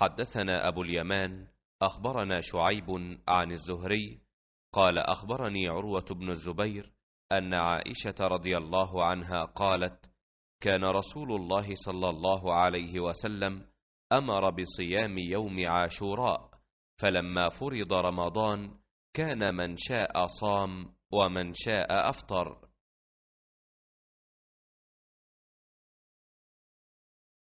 حدثنا أبو اليمان أخبرنا شعيب عن الزهري قال أخبرني عروة بن الزبير أن عائشة رضي الله عنها قالت كان رسول الله صلى الله عليه وسلم أمر بصيام يوم عاشوراء فلما فرض رمضان كان من شاء صام ومن شاء أفطر